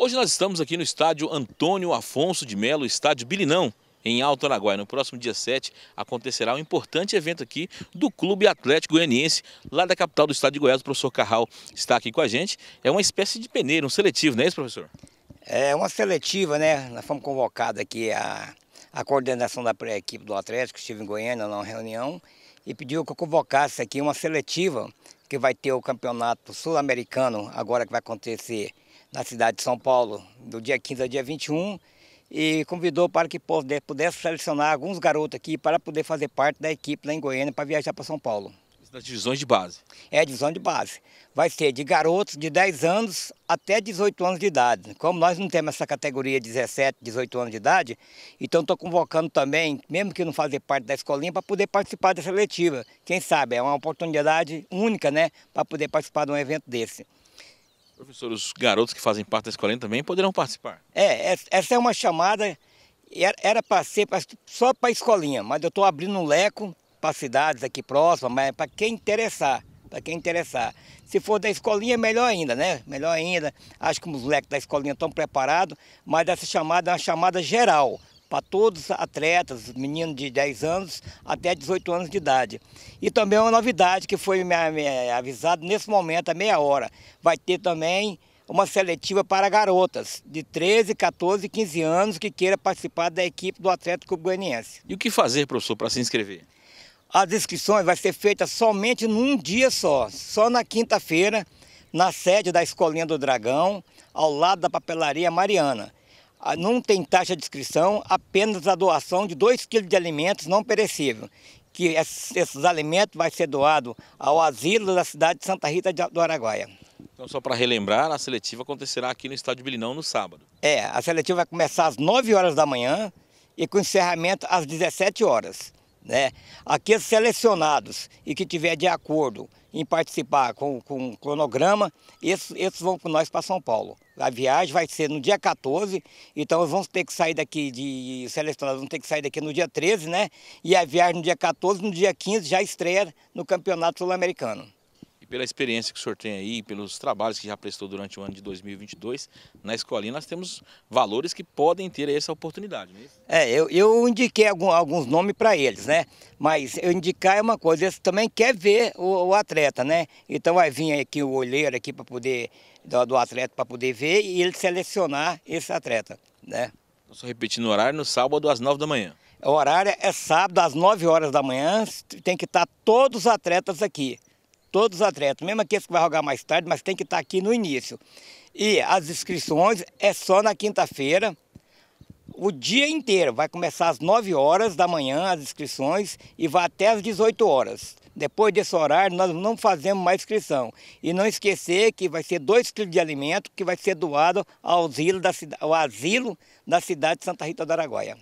Hoje nós estamos aqui no estádio Antônio Afonso de Melo, estádio Bilinão, em Alto Araguaia. No próximo dia 7 acontecerá um importante evento aqui do Clube Atlético Goianiense, lá da capital do estado de Goiás. O professor Carral está aqui com a gente. É uma espécie de peneira, um seletivo, não é isso, professor? É uma seletiva, né? Nós fomos convocados aqui a, a coordenação da pré-equipe do Atlético, estive em Goiânia numa reunião e pediu que eu convocasse aqui uma seletiva que vai ter o campeonato sul-americano agora que vai acontecer na cidade de São Paulo, do dia 15 ao dia 21, e convidou para que pudesse selecionar alguns garotos aqui para poder fazer parte da equipe lá em Goiânia para viajar para São Paulo. Das divisões de base? É, divisão de base. Vai ser de garotos de 10 anos até 18 anos de idade. Como nós não temos essa categoria 17, 18 anos de idade, então estou convocando também, mesmo que não fazer parte da escolinha, para poder participar da seletiva. Quem sabe, é uma oportunidade única, né, para poder participar de um evento desse. Professor, os garotos que fazem parte da escolinha também poderão participar. É, é essa é uma chamada, era para ser pra, só para a escolinha, mas eu estou abrindo um leco para cidades aqui próximas, mas é para quem interessar, para quem interessar. Se for da escolinha, é melhor ainda, né? Melhor ainda. Acho que os leques da escolinha estão preparados, mas essa chamada é uma chamada geral para todos os atletas, meninos de 10 anos até 18 anos de idade. E também uma novidade que foi avisado nesse momento, a meia hora, vai ter também uma seletiva para garotas de 13, 14 15 anos que queira participar da equipe do Atlético Goianiense. E o que fazer, professor, para se inscrever? As inscrições vão ser feitas somente num dia só, só na quinta-feira, na sede da Escolinha do Dragão, ao lado da papelaria Mariana. Ah, não tem taxa de inscrição, apenas a doação de 2 quilos de alimentos não perecíveis, que esses alimentos vai ser doado ao asilo da cidade de Santa Rita do Araguaia. Então, só para relembrar, a seletiva acontecerá aqui no estádio Bilinão no sábado. É, a seletiva vai começar às 9 horas da manhã e com encerramento às 17 horas. Né? Aqueles é selecionados e que tiver de acordo em participar com, com cronograma, esses, esses vão com nós para São Paulo. A viagem vai ser no dia 14, então vão ter que sair daqui de selecionados, vão ter que sair daqui no dia 13, né? E a viagem no dia 14, no dia 15 já estreia no Campeonato Sul-Americano pela experiência que o senhor tem aí, pelos trabalhos que já prestou durante o ano de 2022 na escolinha, nós temos valores que podem ter essa oportunidade, não é isso? É, eu, eu indiquei algum, alguns nomes para eles, né? Mas eu indicar é uma coisa, eles também quer ver o, o, atleta, né? Então vai vir aqui o olheiro aqui para poder, do, do atleta para poder ver e ele selecionar esse atleta, né? Então, só repetindo o horário, no sábado às 9 da manhã. O horário é sábado às 9 horas da manhã, tem que estar tá todos os atletas aqui todos os atletas, mesmo aqueles que vão jogar mais tarde, mas tem que estar aqui no início. E as inscrições é só na quinta-feira, o dia inteiro. Vai começar às 9 horas da manhã as inscrições e vai até às 18 horas. Depois desse horário, nós não fazemos mais inscrição. E não esquecer que vai ser dois quilos de alimento que vai ser doado ao asilo da, ao asilo da cidade de Santa Rita do Araguaia.